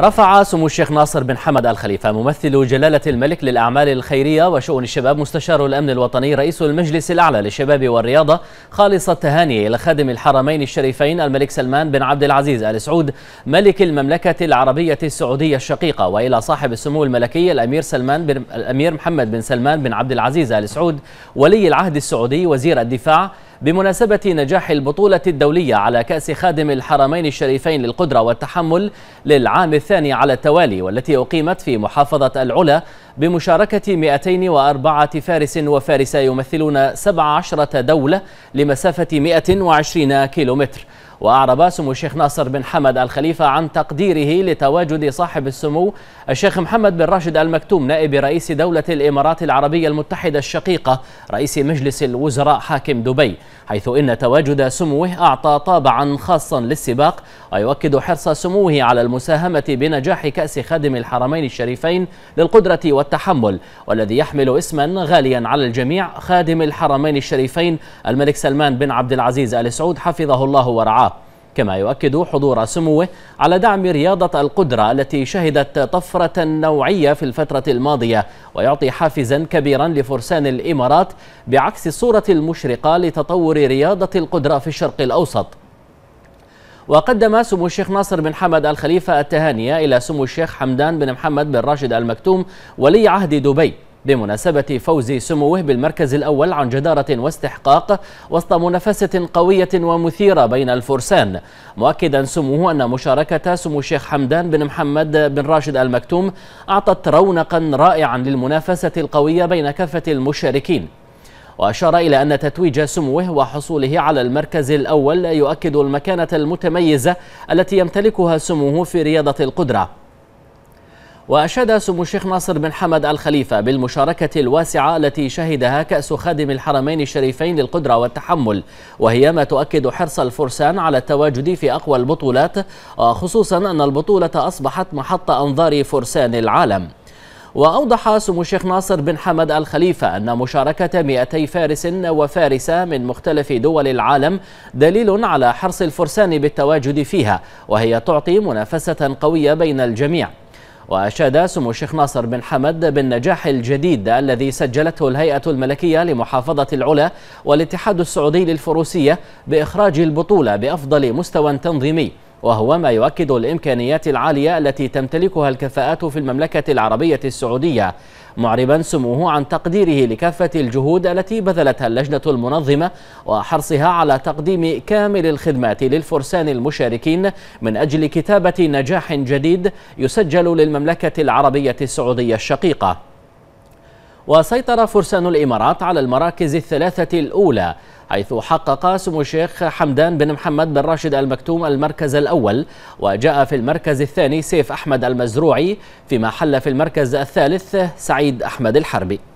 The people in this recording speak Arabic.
رفع سمو الشيخ ناصر بن حمد الخليفة ممثل جلالة الملك للأعمال الخيرية وشؤون الشباب مستشار الأمن الوطني رئيس المجلس الأعلى للشباب والرياضة خالص التهاني إلى خادم الحرمين الشريفين الملك سلمان بن عبد العزيز آل سعود ملك المملكة العربية السعودية الشقيقة وإلى صاحب السمو الملكي الأمير سلمان بن الأمير محمد بن سلمان بن عبد العزيز آل سعود ولي العهد السعودي وزير الدفاع بمناسبة نجاح البطولة الدولية على كأس خادم الحرمين الشريفين للقدرة والتحمل للعام الثاني على التوالي والتي أقيمت في محافظة العلا بمشاركة 204 فارس وفارسة يمثلون 17 دولة لمسافة 120 كيلومتر وأعرب سمو الشيخ ناصر بن حمد الخليفة عن تقديره لتواجد صاحب السمو الشيخ محمد بن راشد المكتوم نائب رئيس دولة الإمارات العربية المتحدة الشقيقة رئيس مجلس الوزراء حاكم دبي حيث إن تواجد سموه أعطى طابعا خاصا للسباق ويؤكد حرص سموه على المساهمة بنجاح كأس خادم الحرمين الشريفين للقدرة والتحمل والذي يحمل اسما غاليا على الجميع خادم الحرمين الشريفين الملك سلمان بن عبد العزيز آل سعود حفظه الله ورعاه كما يؤكد حضور سموه على دعم رياضة القدرة التي شهدت طفرة نوعية في الفترة الماضية ويعطي حافزا كبيرا لفرسان الإمارات بعكس الصورة المشرقة لتطور رياضة القدرة في الشرق الأوسط وقدم سمو الشيخ ناصر بن حمد الخليفة التهانية إلى سمو الشيخ حمدان بن محمد بن راشد المكتوم ولي عهد دبي بمناسبة فوز سموه بالمركز الأول عن جدارة واستحقاق وسط منافسة قوية ومثيرة بين الفرسان مؤكدا سموه أن مشاركة سمو الشيخ حمدان بن محمد بن راشد المكتوم أعطت رونقا رائعا للمنافسة القوية بين كافة المشاركين وأشار إلى أن تتويج سموه وحصوله على المركز الأول يؤكد المكانة المتميزة التي يمتلكها سموه في رياضة القدرة وأشاد سمو الشيخ ناصر بن حمد الخليفة بالمشاركة الواسعة التي شهدها كأس خادم الحرمين الشريفين للقدرة والتحمل وهي ما تؤكد حرص الفرسان على التواجد في أقوى البطولات خصوصا أن البطولة أصبحت محط أنظار فرسان العالم وأوضح سمو الشيخ ناصر بن حمد الخليفة أن مشاركة 200 فارس وفارسة من مختلف دول العالم دليل على حرص الفرسان بالتواجد فيها وهي تعطي منافسة قوية بين الجميع وأشاد سمو الشيخ ناصر بن حمد بالنجاح الجديد الذي سجلته الهيئة الملكية لمحافظة العلا والاتحاد السعودي للفروسية بإخراج البطولة بأفضل مستوى تنظيمي وهو ما يؤكد الإمكانيات العالية التي تمتلكها الكفاءات في المملكة العربية السعودية معربا سموه عن تقديره لكافة الجهود التي بذلتها اللجنة المنظمة وحرصها على تقديم كامل الخدمات للفرسان المشاركين من أجل كتابة نجاح جديد يسجل للمملكة العربية السعودية الشقيقة وسيطر فرسان الإمارات على المراكز الثلاثة الأولى حيث حقق سمو الشيخ حمدان بن محمد بن راشد المكتوم المركز الأول وجاء في المركز الثاني سيف أحمد المزروعي فيما حل في المركز الثالث سعيد أحمد الحربي